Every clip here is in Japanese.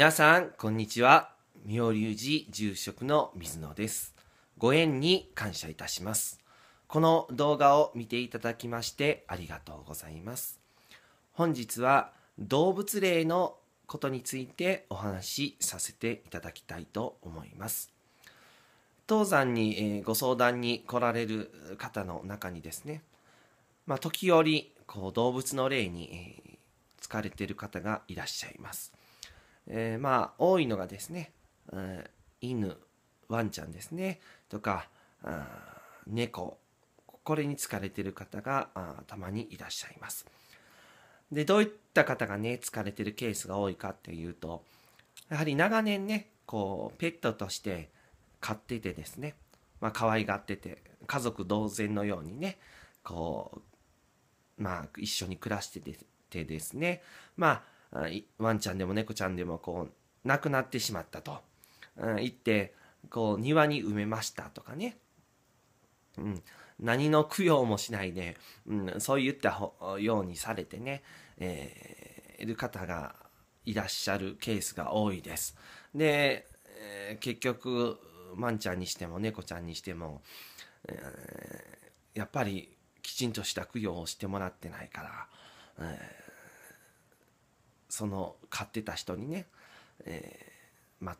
皆さん、こんにちは。妙隆寺住職の水野です。ご縁に感謝いたします。この動画を見ていただきましてありがとうございます。本日は動物霊のことについてお話しさせていただきたいと思います。当山にご相談に来られる方の中にですね、まあ、時折こう動物の霊に疲れてる方がいらっしゃいます。えー、まあ、多いのがですね、うん、犬、ワンちゃんですね、とか、猫、これに疲れてる方がたまにいらっしゃいます。で、どういった方がね、疲れてるケースが多いかっていうと、やはり長年ね、こう、ペットとして飼っててですね、まあ、可愛がってて、家族同然のようにね、こう、まあ、一緒に暮らしててですね、まあ、ワンちゃんでも猫ちゃんでもこう亡くなってしまったと、うん、言ってこう庭に埋めましたとかね、うん、何の供養もしないで、うん、そういったようにされてね、えー、いる方がいらっしゃるケースが多いです。で、えー、結局ワンちゃんにしても猫ちゃんにしても、えー、やっぱりきちんとした供養をしてもらってないから、えその買ってた人にね、えー、ま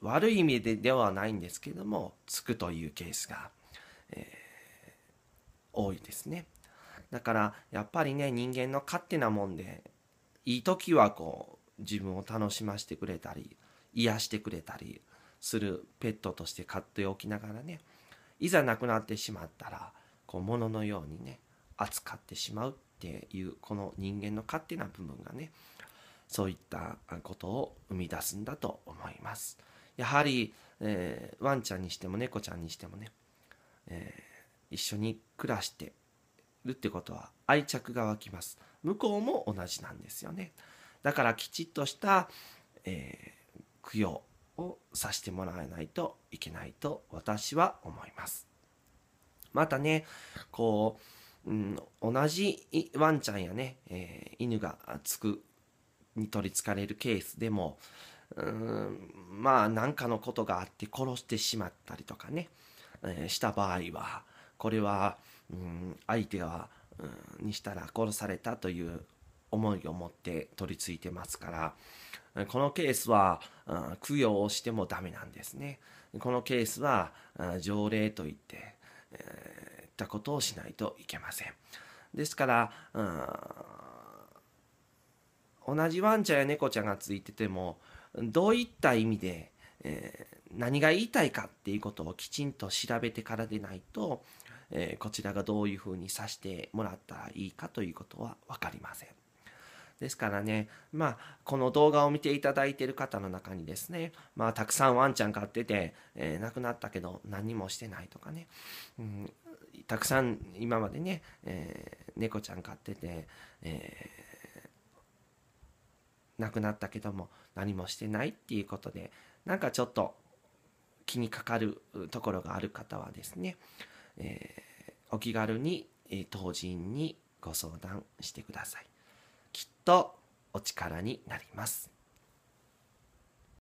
悪い意味でではないんですけどもつくというケースが、えー、多いですねだからやっぱりね人間の勝手なもんでいい時はこう自分を楽しませてくれたり癒してくれたりするペットとして飼っておきながらねいざ亡くなってしまったらこう物のようにね扱ってしまうっていうこの人間の勝手な部分がねそういったことを生み出すんだと思います。やはり、えー、ワンちゃんにしても猫ちゃんにしてもね、えー、一緒に暮らしてるってことは愛着が湧きます。向こうも同じなんですよね。だからきちっとした、えー、供養をさしてもらえないといけないと私は思います。またね、こう、うん、同じワンちゃんやね、えー、犬がつくに取りつかれるケースでもうんまあ何かのことがあって殺してしまったりとかね、えー、した場合はこれは、うん、相手は、うん、にしたら殺されたという思いを持って取り付いてますからこのケースは、供養をしてもダメなんですね。このケースは、条例といって、えー、ったことをしないといけません。ですから、うん同じワンちゃんや猫ちゃんがついててもどういった意味で、えー、何が言いたいかっていうことをきちんと調べてからでないと、えー、こちらがどういうふうにさしてもらったらいいかということは分かりません。ですからね、まあ、この動画を見ていただいている方の中にですね、まあ、たくさんワンちゃん飼ってて、えー、亡くなったけど何もしてないとかね、うん、たくさん今までね、えー、猫ちゃん飼ってて、えー亡くなったけども何もしてないっていうことでなんかちょっと気にかかるところがある方はですね、えー、お気軽に、えー、当人にご相談してくださいきっとお力になります